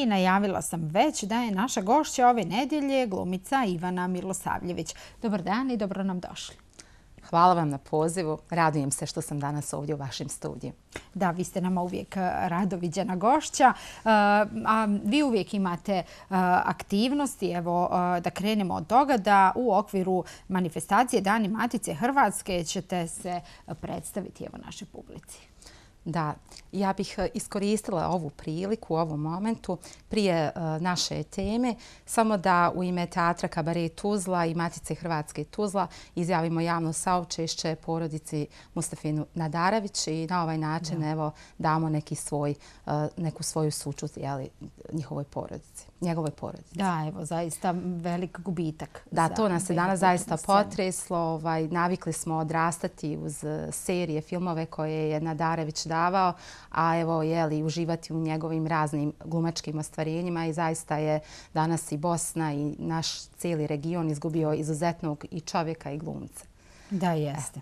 i najavila sam već da je naša gošća ove nedjelje glumica Ivana Milosavljević. Dobar dan i dobro nam došli. Hvala vam na pozivu. Radujem se što sam danas ovdje u vašem studiju. Da, vi ste nama uvijek eh, radoviđena gošća. Eh, a vi uvijek imate eh, aktivnosti. Evo, da krenemo od toga da u okviru manifestacije Dani Matice Hrvatske ćete se predstaviti evo, našoj publici. Da, ja bih e, iskoristila ovu priliku u ovom momentu prije e, naše teme, samo da u ime Teatra Kabare Tuzla i Matice Hrvatske Tuzla izjavimo javno saučešće porodici Mustafinu Nadarević i na ovaj način damo e, neku svoju sučuz njihovoj porodici, njegovoj porodici. Da, evo, zaista velik gubitak. Da, to nas je danas zaista potreslo. Ovaj, navikli smo odrastati uz serije, filmove koje je Nadarević izdavao, a evo je li uživati u njegovim raznim glumačkim ostvarenjima i zaista je danas i Bosna i naš cijeli region izgubio izuzetnog i čovjeka i glumca. Da, jeste.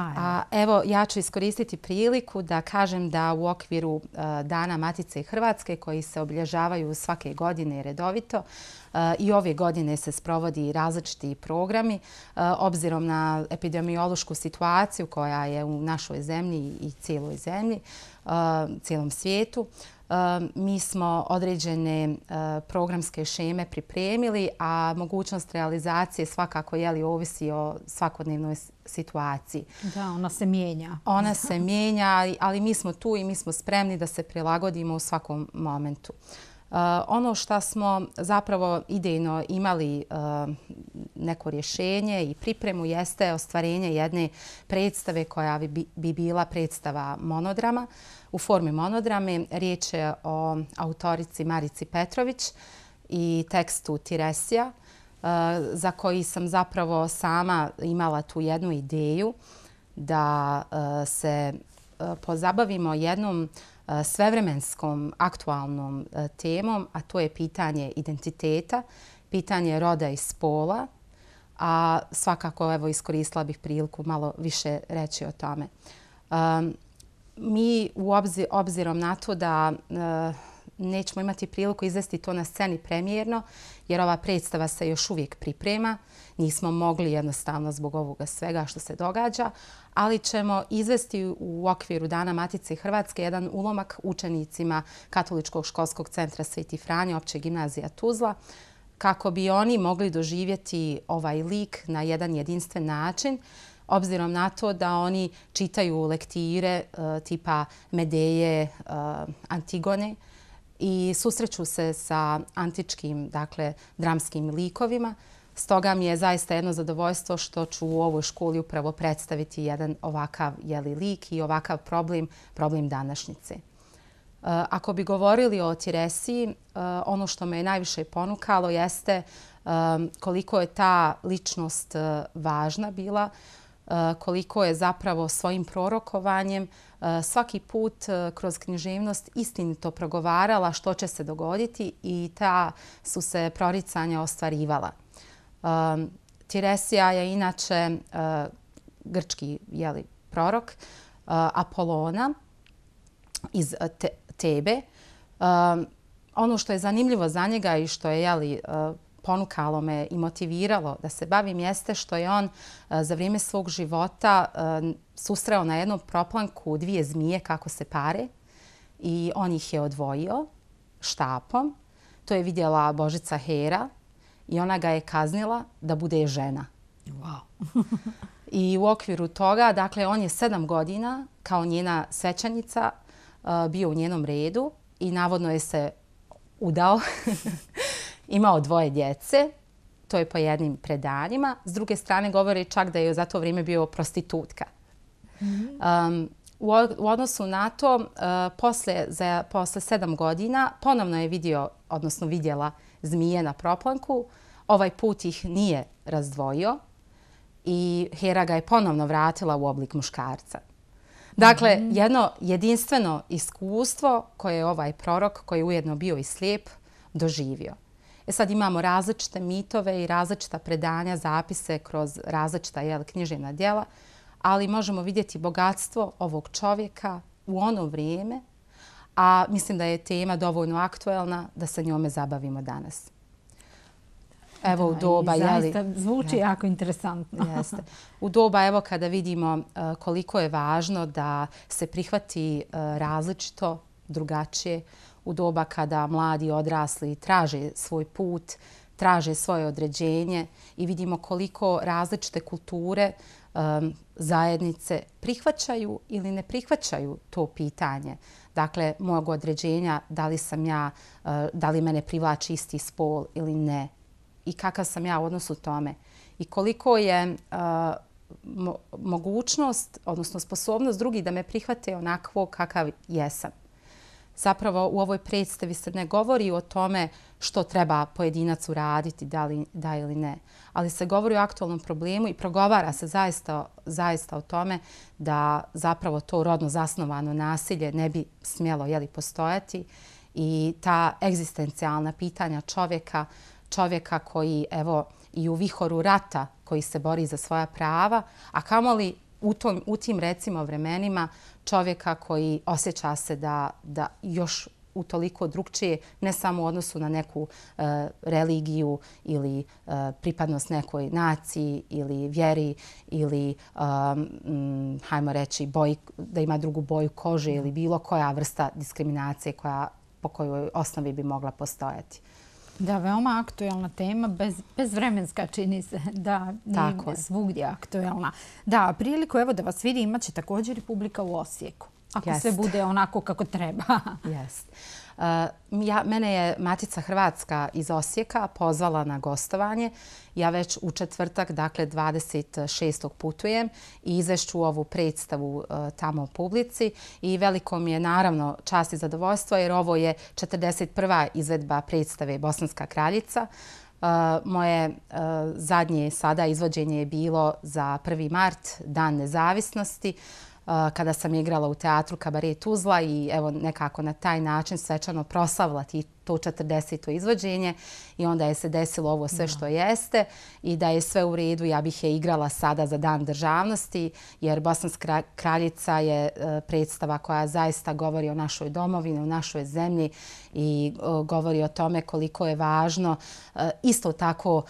A, evo, ja ću iskoristiti priliku da kažem da u okviru e, Dana Matice i Hrvatske koji se obilježavaju svake godine redovito e, i ove godine se sprovodi različiti programi e, obzirom na epidemiološku situaciju koja je u našoj zemlji i cijeloj zemlji, cijelom svijetu mi smo određene programske šeme pripremili, a mogućnost realizacije svakako je li ovisi o svakodnevnoj situaciji. Da, ona se mijenja. Ona se mijenja, ali mi smo tu i mi smo spremni da se prilagodimo u svakom momentu. Ono što smo zapravo idejno imali neko rješenje i pripremu jeste ostvarenje jedne predstave koja bi bila predstava monodrama u formi monodrame. Riječ je o autorici Marici Petrović i tekstu Tiresija e, za koji sam zapravo sama imala tu jednu ideju da e, se e, pozabavimo jednom svevremenskom aktualnom temom, a to je pitanje identiteta, pitanje roda i spola a svakako evo, iskoristila bih priliku malo više reći o tome. Um, mi u obzi, obzirom na to da uh, nećemo imati priliku izvesti to na sceni premijerno, jer ova predstava se još uvijek priprema. Nismo mogli jednostavno zbog ovoga svega što se događa, ali ćemo izvesti u okviru Dana Matice Hrvatske jedan ulomak učenicima Katoličkog školskog centra Sveti Franje, opće gimnazija Tuzla, uh, kako bi oni mogli doživjeti ovaj lik na jedan jedinstven način, obzirom na to da oni čitaju lektire e, tipa Medeje e, Antigone i susreću se sa antičkim dakle, dramskim likovima. Stoga mi je zaista jedno zadovoljstvo što ću u ovoj školi upravo predstaviti jedan ovakav jeli, lik i ovakav problem, problem današnjice. Eh, ako bi govorili o Tiresiji, eh, ono što me je najviše ponukalo jeste eh, koliko je ta ličnost važna bila, koliko je zapravo svojim prorokovanjem svaki put kroz književnost istinito progovarala što će se dogoditi i ta su se proricanja ostvarivala. Tiresija je inače grčki prorok Apolona iz tebe. Um, ono što je zanimljivo za njega i što je uh, ponukalo me i motiviralo da se bavim jeste što je on uh, za vrijeme svog života um, susreo na jednom proplanku dvije zmije kako se pare i on ih je odvojio štapom. To je vidjela Božica Hera i ona ga je kaznila da bude žena. Wow. I u okviru toga, dakle, on je sedam godina kao njena svećanica bio u njenom redu i navodno je se udao, imao dvoje djece, to je po jednim predanjima. S druge strane, govori čak da je za to vrijeme bio prostitutka. Um, u, odnosu na to, posle, za, posle sedam godina ponovno je vidio, odnosno vidjela zmije na proplanku. Ovaj put ih nije razdvojio i Hera ga je ponovno vratila u oblik muškarca. Dakle, mhm. jedno jedinstveno iskustvo koje je ovaj prorok, koji je ujedno bio i slijep, doživio. E sad imamo različite mitove i različita predanja, zapise kroz različita jel, knjižena djela, ali možemo vidjeti bogatstvo ovog čovjeka u ono vrijeme, a mislim da je tema dovoljno aktuelna da se njome zabavimo danas. Evo, u doba, jeli? Zaista zvuči jako interesantno. Jeste. U doba, evo, kada vidimo e, koliko je važno da se prihvati e, različito, drugačije, u doba kada mladi odrasli traže svoj put, traže svoje određenje i vidimo koliko različite kulture e, zajednice prihvaćaju ili ne prihvaćaju to pitanje. Dakle, mojeg određenja, da li mene privlači isti spol ili ne, i kakav sam ja u odnosu tome i koliko je uh, mogućnost, odnosno sposobnost drugih da me prihvate onako kakav jesam. Zapravo u ovoj predstavi se ne govori o tome što treba pojedinac uraditi, da, li, da ili ne, ali se govori o aktualnom problemu i progovara se zaista, zaista o tome da zapravo to rodno zasnovano nasilje ne bi smjelo jeli, postojati i ta egzistencijalna pitanja čovjeka čovjeka koji evo i u vihoru rata koji se bori za svoja prava, a kamoli u, tom, u tim recimo vremenima čovjeka koji osjeća se da, da još u toliko drugčije, ne samo u odnosu na neku e, religiju ili e, pripadnost nekoj naciji ili vjeri ili, e, m, mm, hajmo reći, boj, da ima drugu boju kože ili bilo koja vrsta diskriminacije koja, po kojoj osnovi bi mogla postojati. Da, veoma aktuelna tema, bez, bezvremenska čini se da nije svugdje aktuelna. Da, priliku evo da vas vidi imat će također Republika u Osijeku. Ako sve bude onako kako treba. Jeste. Uh, mene je Matica Hrvatska iz Osijeka pozvala na gostovanje. Ja već u četvrtak, dakle 26. putujem i izvešću ovu predstavu uh, tamo u publici. I veliko mi je naravno čast i zadovoljstvo jer ovo je 41. izvedba predstave Bosanska kraljica. Uh, moje zadnje sada izvođenje je bilo za 1. mart, Dan nezavisnosti kada sam igrala u teatru Kabaret Uzla i evo nekako na taj način svečano proslavila ti to 40. izvođenje i onda je se desilo ovo sve što jeste i da je sve u redu. Ja bih je igrala sada za Dan državnosti jer Bosanska kraljica je e, predstava koja zaista govori o našoj domovini, o našoj zemlji i e, govori o tome koliko je važno e, isto tako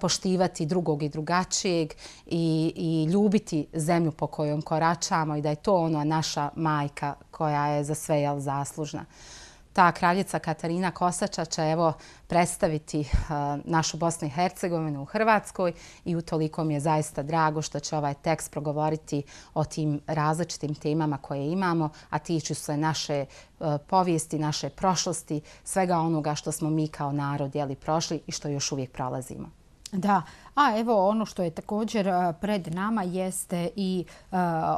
poštivati drugog i drugačijeg i ljubiti zemlju po kojom koračamo i da je to ona naša majka koja je za sve zaslužna ta kraljica Katarina Kosača će evo predstaviti eh, našu Bosnu i Hercegovinu u Hrvatskoj i utoliko mi je zaista drago što će ovaj tekst progovoriti o tim različitim temama koje imamo, a tiču se naše eh, povijesti, naše prošlosti, svega onoga što smo mi kao narod jeli prošli i što još uvijek prolazimo. Da, a evo ono što je također eh, pred nama jeste i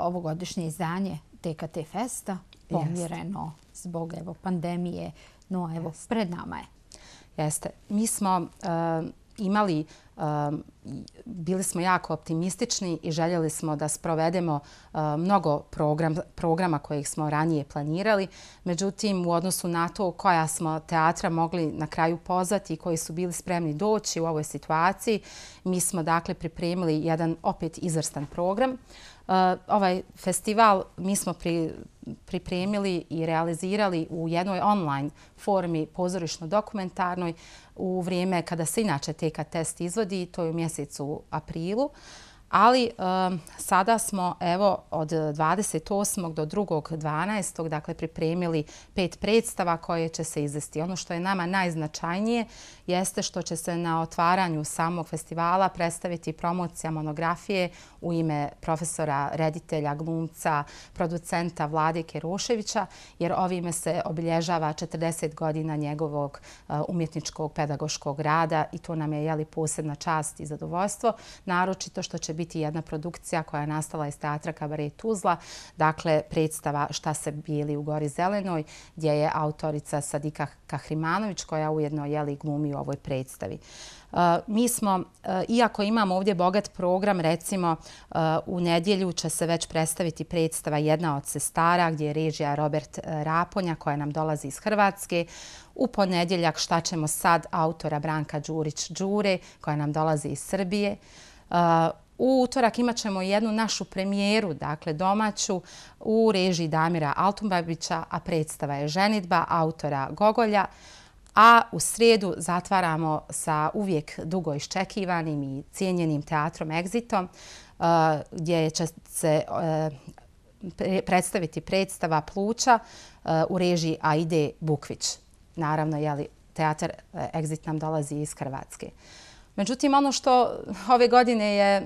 ovogodišnje izdanje TKT Festa pomjereno Jeste. zbog evo, pandemije, no evo Jeste. pred nama je. Jeste. Mi smo uh, imali, uh, bili smo jako optimistični i željeli smo da sprovedemo uh, mnogo program, programa kojih smo ranije planirali. Međutim, u odnosu na to koja smo teatra mogli na kraju pozvati i koji su bili spremni doći u ovoj situaciji, mi smo dakle pripremili jedan opet izvrstan program. Uh, ovaj festival mi smo pripremili i realizirali u jednoj online formi pozorišno-dokumentarnoj u vrijeme kada se inače teka test izvodi, to je u mjesecu aprilu ali sada smo evo od 28. do 2.12. dakle pripremili pet predstava koje će se izvesti. Ono što je nama najznačajnije jeste što će se na otvaranju samog festivala predstaviti promocija monografije u ime profesora, reditelja, glumca, producenta Vladike Ruševića, jer ovime se obilježava 40 godina njegovog eh, umjetničkog, pedagoškog rada i to nam je posebna čast i zadovoljstvo, naročito što će biti jedna produkcija koja je nastala iz teatra Kabaret Tuzla. Dakle, predstava Šta se bili u Gori Zelenoj, gdje je autorica Sadika Kahrimanović koja ujedno je li glumi u ovoj predstavi. E, mi smo, e, iako imamo ovdje bogat program, recimo e, u nedjelju će se već predstaviti predstava jedna od sestara gdje je režija Robert Raponja koja nam dolazi iz Hrvatske. U ponedjeljak šta ćemo sad autora Branka Đurić-Đure koja nam dolazi iz Srbije. U utorak imat ćemo jednu našu premijeru, dakle domaću, u režiji Damira Altumbabića, a predstava je ženitba autora Gogolja. A u srijedu zatvaramo sa uvijek dugo iščekivanim i cijenjenim teatrom Exitom, e, gdje će se e, predstaviti predstava Pluća e, u režiji Aide Bukvić. Naravno, teatr Exit nam dolazi iz Hrvatske. Međutim, ono što ove godine je e,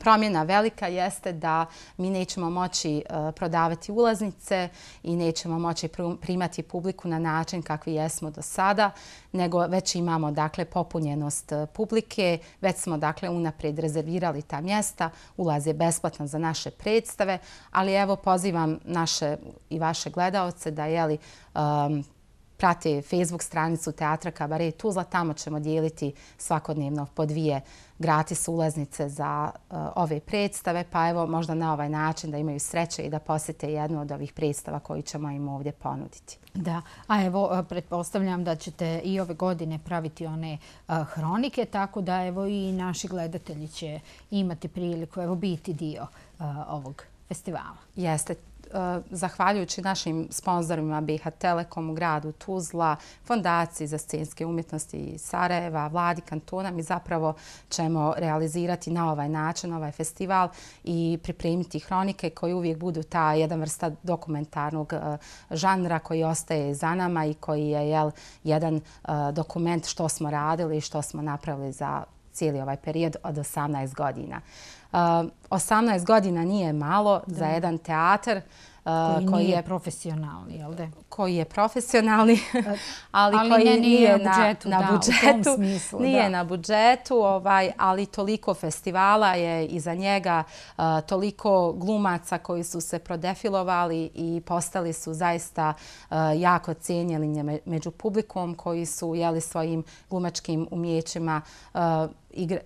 promjena velika jeste da mi nećemo moći e, prodavati ulaznice i nećemo moći primati publiku na način kakvi jesmo do sada, nego već imamo dakle, popunjenost e, publike, već smo dakle, unaprijed rezervirali ta mjesta, ulaz je besplatan za naše predstave, ali evo pozivam naše i vaše gledalce da jeli prijatelji prate Facebook stranicu Teatra Kabaret Tuzla. Tamo ćemo dijeliti svakodnevno po dvije gratis ulaznice za eh, ove predstave. Pa evo, možda na ovaj način da imaju sreće i da posete jednu od ovih predstava koju ćemo im ovdje ponuditi. Da, a evo, eh, pretpostavljam da ćete i ove godine praviti one eh, hronike, tako da evo i naši gledatelji će imati priliku evo biti dio ovog festivala. Jeste, Eh, zahvaljujući našim sponsorima BH Telekom gradu Tuzla, Fondaciji za scenske umjetnosti Sarajeva, Vladi Kantona, mi zapravo ćemo realizirati na ovaj način ovaj festival i pripremiti hronike koje uvijek budu ta jedan vrsta dokumentarnog eh, žanra koji ostaje za nama i koji je jel, jedan eh, dokument što smo radili i što smo napravili za cijeli ovaj period od 18 godina. 18 uh, godina nije malo za jedan teatar uh, koji, koji nije je profesionalni, jel de? Koji je profesionalni, ali, koji nije, na budžetu. nije na budžetu, ovaj, ali toliko festivala je iza njega, uh, toliko glumaca koji su se prodefilovali i postali su zaista jako cijenjeni među publikom koji su jeli svojim glumačkim umjećima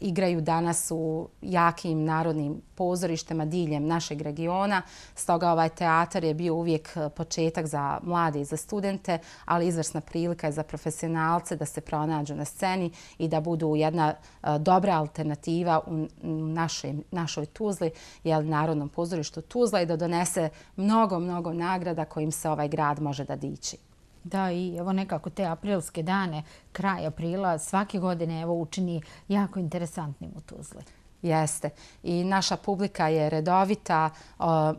igraju danas u jakim narodnim pozorištima diljem našeg regiona. Stoga ovaj teatar je bio uvijek e, početak za mlade i za studente, ali izvrsna prilika je za profesionalce da se pronađu na sceni i da budu jedna e, dobra alternativa u našoj Tuzli, jel narodnom pozorištu Tuzla i da donese mnogo, mnogo nagrada kojim se ovaj grad može da dići. Da, i evo nekako te aprilske dane, kraj aprila, svake godine evo učini jako interesantnim u Tuzli. Jeste. I naša publika je redovita.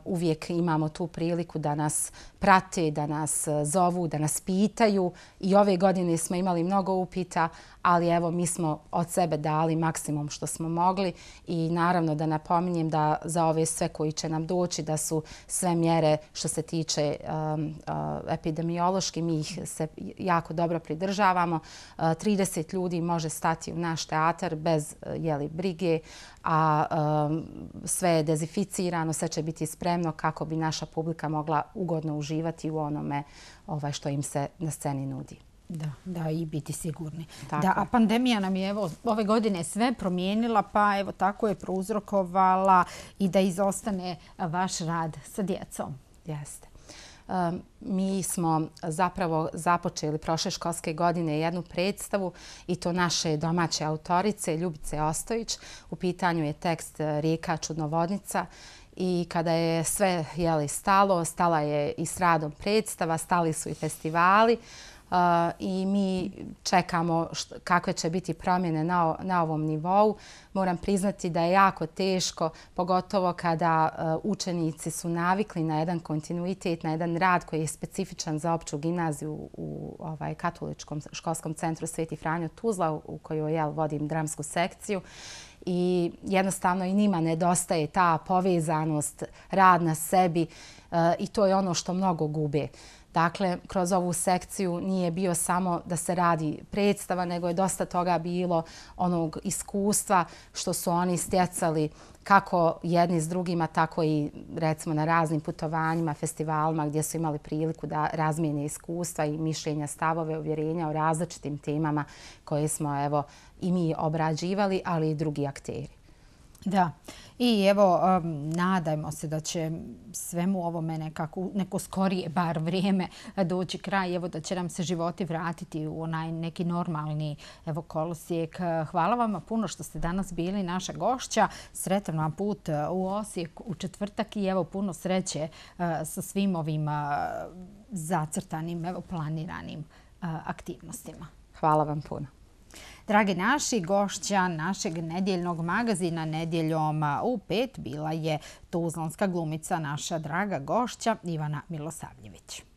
Uvijek imamo tu priliku da nas prate, da nas e, zovu, da nas pitaju. I ove godine smo imali mnogo upita, ali evo mi smo od sebe dali maksimum što smo mogli. I naravno da napominjem da za ove sve koji će nam doći, da su sve mjere što se tiče e, epidemiološki, mi ih se jako dobro pridržavamo. 30 e, ljudi može stati u naš teatar bez jeli brige, a sve je dezificirano, sve će biti spremno kako bi naša publika mogla ugodno uživati uživati u onome ovaj, što im se na sceni nudi. Da, da i biti sigurni. Da, a pandemija nam je evo, ove godine sve promijenila, pa evo tako je prouzrokovala i da izostane vaš rad sa djecom. Jeste. Mi smo zapravo započeli prošle školske godine jednu predstavu i to naše domaće autorice Ljubice Ostojić. U pitanju je tekst Rijeka čudnovodnica I kada je sve jeli, stalo, stala je i s radom predstava, stali su i festivali uh, i mi čekamo št, kakve će biti promjene na, na ovom nivou. Moram priznati da je jako teško, pogotovo kada uh, učenici su navikli na jedan kontinuitet, na jedan rad koji je specifičan za opću gimnaziju u, u ovaj, katoličkom školskom centru Sveti Franjo Tuzla u kojoj jel, vodim dramsku sekciju. Uh, i jednostavno i njima nedostaje ta povezanost, rad na sebi e, i to je ono što mnogo gube. Dakle, kroz ovu sekciju nije bio samo da se radi predstava, nego je dosta toga bilo onog iskustva što su oni stjecali kako jedni s drugima, tako i recimo na raznim putovanjima, festivalima gdje su imali priliku da razmijene iskustva i mišljenja, stavove, uvjerenja o različitim temama koje smo evo, i mi obrađivali, ali i drugi akteri. Da. I evo, nadajmo se da će svemu ovome nekako, neko skorije bar vrijeme doći kraj. Evo da će nam se životi vratiti u onaj neki normalni evo, kolosijek. Hvala vam puno što ste danas bili naša gošća. Sretan vam put e, u Osijek u četvrtak i evo puno sreće e, sa svim ovim e, zacrtanim, evo, planiranim aktivnostima. Hvala vam puno. Dragi naši gošća našeg nedjeljnog magazina Nedjeljom u pet bila je tuzlonska glumica naša draga gošća Ivana Milosavljević.